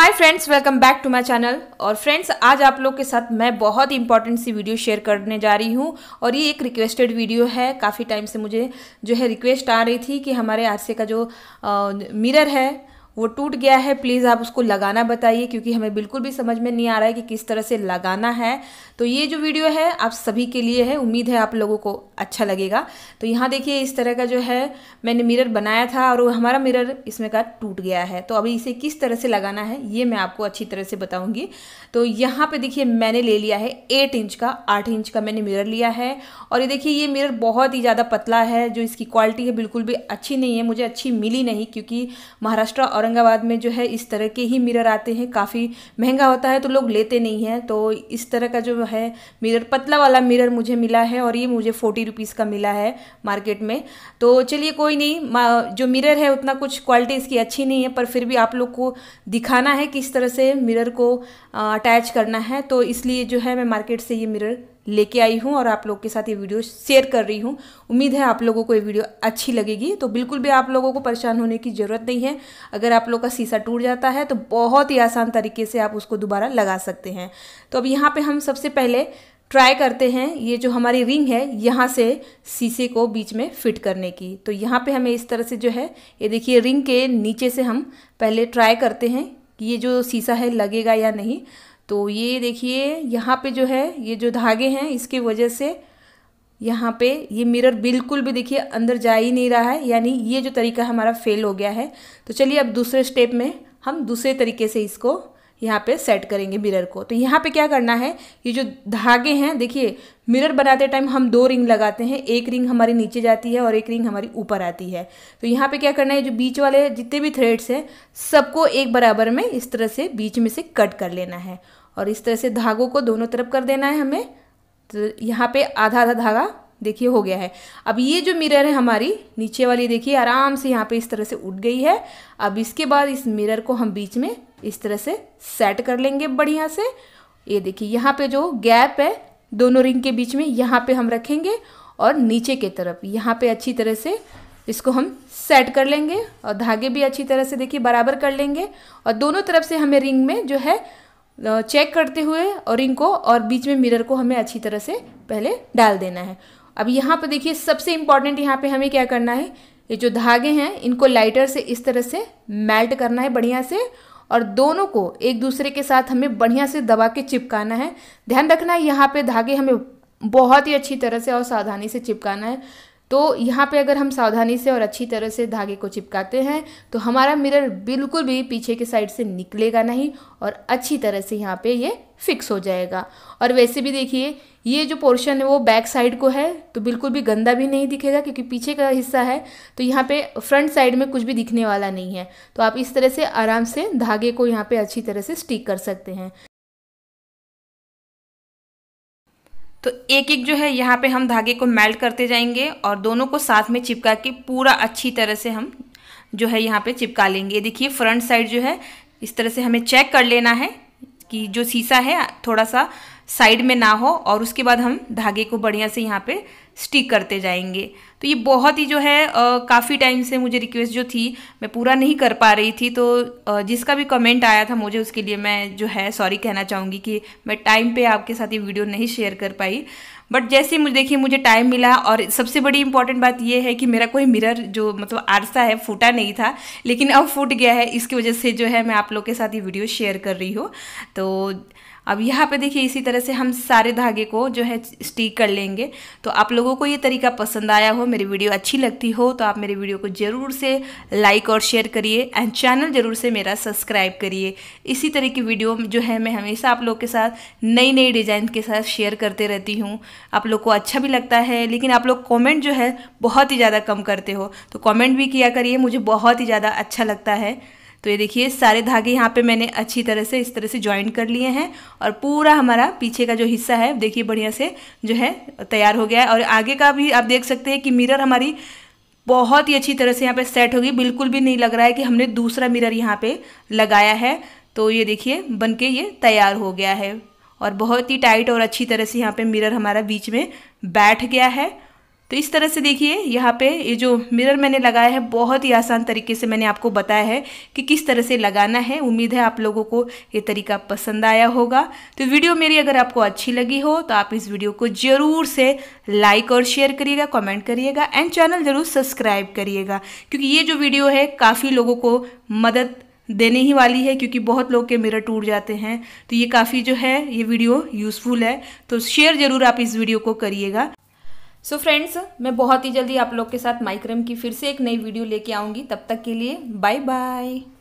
hi friends welcome back to my channel और friends आज आप लोग के साथ मैं बहुत ही इंपॉर्टेंट सी वीडियो शेयर करने जा रही हूँ और ये एक रिक्वेस्टेड वीडियो है काफ़ी टाइम से मुझे जो है रिक्वेस्ट आ रही थी कि हमारे आरसे का जो मिरर है वो टूट गया है प्लीज़ आप उसको लगाना बताइए क्योंकि हमें बिल्कुल भी समझ में नहीं आ रहा है कि किस तरह से लगाना है तो ये जो वीडियो है आप सभी के लिए है उम्मीद है आप लोगों को अच्छा लगेगा तो यहाँ देखिए इस तरह का जो है मैंने मिरर बनाया था और हमारा मिरर इसमें का टूट गया है तो अभी इसे किस तरह से लगाना है ये मैं आपको अच्छी तरह से बताऊँगी तो यहाँ पर देखिए मैंने ले लिया है एट इंच का आठ इंच का मैंने मिरर लिया है और ये देखिए ये मिरर बहुत ही ज़्यादा पतला है जो इसकी क्वालिटी है बिल्कुल भी अच्छी नहीं है मुझे अच्छी मिली नहीं क्योंकि महाराष्ट्र औरंगाबाद में जो है इस तरह के ही मिरर आते हैं काफ़ी महंगा होता है तो लोग लेते नहीं हैं तो इस तरह का जो है मिरर पतला वाला मिरर मुझे मिला है और ये मुझे फोर्टी रुपीज़ का मिला है मार्केट में तो चलिए कोई नहीं जो मिरर है उतना कुछ क्वालिटी इसकी अच्छी नहीं है पर फिर भी आप लोग को दिखाना है किस तरह से मिरर को अटैच करना है तो इसलिए जो है मैं मार्केट से ये मिरर लेके आई हूँ और आप लोग के साथ ये वीडियो शेयर कर रही हूँ उम्मीद है आप लोगों को ये वीडियो अच्छी लगेगी तो बिल्कुल भी आप लोगों को परेशान होने की ज़रूरत नहीं है अगर आप लोग का शीशा टूट जाता है तो बहुत ही आसान तरीके से आप उसको दोबारा लगा सकते हैं तो अब यहाँ पर हम सबसे पहले ट्राई करते हैं ये जो हमारी रिंग है यहाँ से शीशे को बीच में फिट करने की तो यहाँ पे हमें इस तरह से जो है ये देखिए रिंग के नीचे से हम पहले ट्राई करते हैं कि ये जो शीशा है लगेगा या नहीं तो ये देखिए यहाँ पे जो है ये जो धागे हैं इसकी वजह से यहाँ पे ये मिरर बिल्कुल भी देखिए अंदर जा ही नहीं रहा है यानी ये जो तरीका हमारा फेल हो गया है तो चलिए अब दूसरे स्टेप में हम दूसरे तरीके से इसको यहाँ पे सेट करेंगे मिरर को तो यहाँ पे क्या करना है ये जो धागे हैं देखिए मिरर बनाते टाइम हम दो रिंग लगाते हैं एक रिंग हमारी नीचे जाती है और एक रिंग हमारी ऊपर आती है तो यहाँ पे क्या करना है जो बीच वाले जितने भी थ्रेड्स हैं सबको एक बराबर में इस तरह से बीच में से कट कर लेना है और इस तरह से धागों को दोनों तरफ कर देना है हमें तो यहाँ पे आधा आधा धागा देखिए हो गया है अब ये जो मिरर है हमारी नीचे वाली देखिए आराम से यहाँ पे इस तरह से उठ गई है अब इसके बाद इस मिरर को हम बीच में इस तरह से सेट कर लेंगे बढ़िया से ये देखिए यहाँ पे जो गैप है दोनों रिंग के बीच में यहाँ पे हम रखेंगे और नीचे के तरफ यहाँ पे अच्छी तरह से इसको हम सेट कर लेंगे और धागे भी अच्छी तरह से देखिए बराबर कर लेंगे और दोनों तरफ से हमें रिंग में जो है चेक करते हुए और इनको और बीच में मिरर को हमें अच्छी तरह से पहले डाल देना है अब यहाँ पर देखिए सबसे इम्पॉर्टेंट यहाँ पे हमें क्या करना है ये जो धागे हैं इनको लाइटर से इस तरह से मेल्ट करना है बढ़िया से और दोनों को एक दूसरे के साथ हमें बढ़िया से दबा के चिपकाना है ध्यान रखना है यहाँ पे धागे हमें बहुत ही अच्छी तरह से और सावधानी से चिपकाना है तो यहाँ पे अगर हम सावधानी से और अच्छी तरह से धागे को चिपकाते हैं तो हमारा मिरर बिल्कुल भी पीछे के साइड से निकलेगा नहीं और अच्छी तरह से यहाँ पे ये फिक्स हो जाएगा और वैसे भी देखिए ये जो पोर्शन है वो बैक साइड को है तो बिल्कुल भी गंदा भी नहीं दिखेगा क्योंकि पीछे का हिस्सा है तो यहाँ पे फ्रंट साइड में कुछ भी दिखने वाला नहीं है तो आप इस तरह से आराम से धागे को यहाँ पे अच्छी तरह से स्टिक कर सकते हैं तो एक एक जो है यहाँ पे हम धागे को मेल्ट करते जाएंगे और दोनों को साथ में चिपका के पूरा अच्छी तरह से हम जो है यहाँ पे चिपका लेंगे देखिए फ्रंट साइड जो है इस तरह से हमें चेक कर लेना है कि जो शीशा है थोड़ा सा साइड में ना हो और उसके बाद हम धागे को बढ़िया से यहाँ पे स्टिक करते जाएंगे तो ये बहुत ही जो है काफ़ी टाइम से मुझे रिक्वेस्ट जो थी मैं पूरा नहीं कर पा रही थी तो आ, जिसका भी कमेंट आया था मुझे उसके लिए मैं जो है सॉरी कहना चाहूँगी कि मैं टाइम पे आपके साथ ये वीडियो नहीं शेयर कर पाई बट जैसे मुझे देखिए मुझे टाइम मिला और सबसे बड़ी इंपॉर्टेंट बात यह है कि मेरा कोई मिरर जो मतलब आरसा है फूटा नहीं था लेकिन अब फूट गया है इसकी वजह से जो है मैं आप लोग के साथ ये वीडियो शेयर कर रही हूँ तो अब यहाँ पे देखिए इसी तरह से हम सारे धागे को जो है स्टिक कर लेंगे तो आप लोगों को ये तरीका पसंद आया हो मेरी वीडियो अच्छी लगती हो तो आप मेरी वीडियो को ज़रूर से लाइक और शेयर करिए एंड चैनल ज़रूर से मेरा सब्सक्राइब करिए इसी तरह की वीडियो जो है मैं हमेशा आप लोग के साथ नई नई डिज़ाइन के साथ शेयर करते रहती हूँ आप लोग को अच्छा भी लगता है लेकिन आप लोग कॉमेंट जो है बहुत ही ज़्यादा कम करते हो तो कॉमेंट भी किया करिए मुझे बहुत ही ज़्यादा अच्छा लगता है तो ये देखिए सारे धागे यहाँ पे मैंने अच्छी तरह से इस तरह से ज्वाइन कर लिए हैं और पूरा हमारा पीछे का जो हिस्सा है देखिए बढ़िया से जो है तैयार हो गया है और आगे का भी आप देख सकते हैं कि मिरर हमारी बहुत ही अच्छी तरह से यहाँ पे सेट होगी बिल्कुल भी नहीं लग रहा है कि हमने दूसरा मिरर यहाँ पे लगाया है तो ये देखिए बन के ये तैयार हो गया है और बहुत ही टाइट और अच्छी तरह से यहाँ पे मिरर हमारा बीच में बैठ गया है तो इस तरह से देखिए यहाँ पे ये जो मिरर मैंने लगाया है बहुत ही आसान तरीके से मैंने आपको बताया है कि किस तरह से लगाना है उम्मीद है आप लोगों को ये तरीका पसंद आया होगा तो वीडियो मेरी अगर आपको अच्छी लगी हो तो आप इस वीडियो को ज़रूर से लाइक और शेयर करिएगा कमेंट करिएगा एंड चैनल ज़रूर सब्सक्राइब करिएगा क्योंकि ये जो वीडियो है काफ़ी लोगों को मदद देने ही वाली है क्योंकि बहुत लोग के मिरर टूट जाते हैं तो ये काफ़ी जो है ये वीडियो यूज़फुल है तो शेयर ज़रूर आप इस वीडियो को करिएगा सो so फ्रेंड्स मैं बहुत ही जल्दी आप लोग के साथ माइक्रम की फिर से एक नई वीडियो लेके आऊँगी तब तक के लिए बाय बाय